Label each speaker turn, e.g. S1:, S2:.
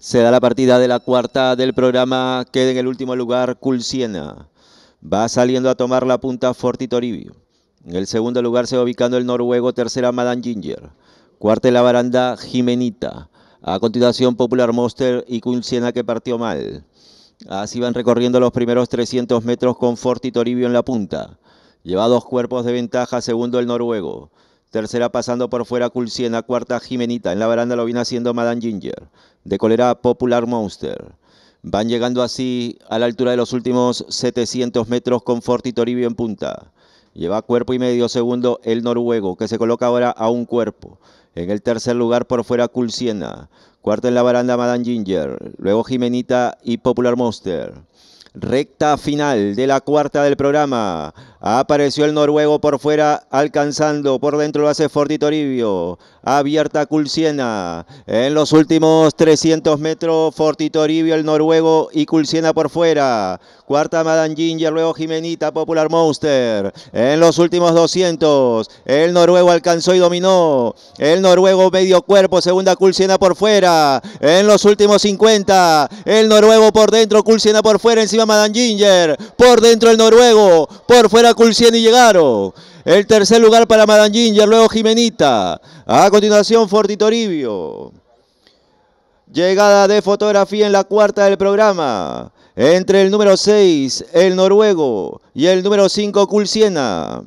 S1: Se da la partida de la cuarta del programa, queda en el último lugar Culciena. Va saliendo a tomar la punta Forti Toribio. En el segundo lugar se va ubicando el noruego, tercera Madan Ginger. Cuarta la baranda, Jimenita. A continuación Popular Monster y Culciena que partió mal. Así van recorriendo los primeros 300 metros con Forti Toribio en la punta. Lleva dos cuerpos de ventaja, segundo el noruego. Tercera pasando por fuera Culciena, cuarta Jimenita. En la baranda lo viene haciendo Madame Ginger. De colera Popular Monster. Van llegando así a la altura de los últimos 700 metros con Forti Toribio en punta. Lleva cuerpo y medio segundo el noruego, que se coloca ahora a un cuerpo. En el tercer lugar por fuera Culciena. Cuarta en la baranda Madame Ginger. Luego Jimenita y Popular Monster. Recta final de la cuarta del programa. Apareció el noruego por fuera, alcanzando. Por dentro lo hace Forti Toribio. Abierta Culciena. En los últimos 300 metros, Forti Toribio, el noruego y Culciena por fuera. Cuarta Madan Ginger, luego Jimenita, Popular Monster. En los últimos 200, el noruego alcanzó y dominó. El noruego medio cuerpo, segunda Culciena por fuera. En los últimos 50, el noruego por dentro, Culciena por fuera, encima Madan Ginger. Por dentro el noruego, por fuera Culsiena y llegaron. El tercer lugar para Madangín y luego Jimenita. A continuación Forti Toribio. Llegada de fotografía en la cuarta del programa. Entre el número 6, el noruego, y el número 5, Culciena.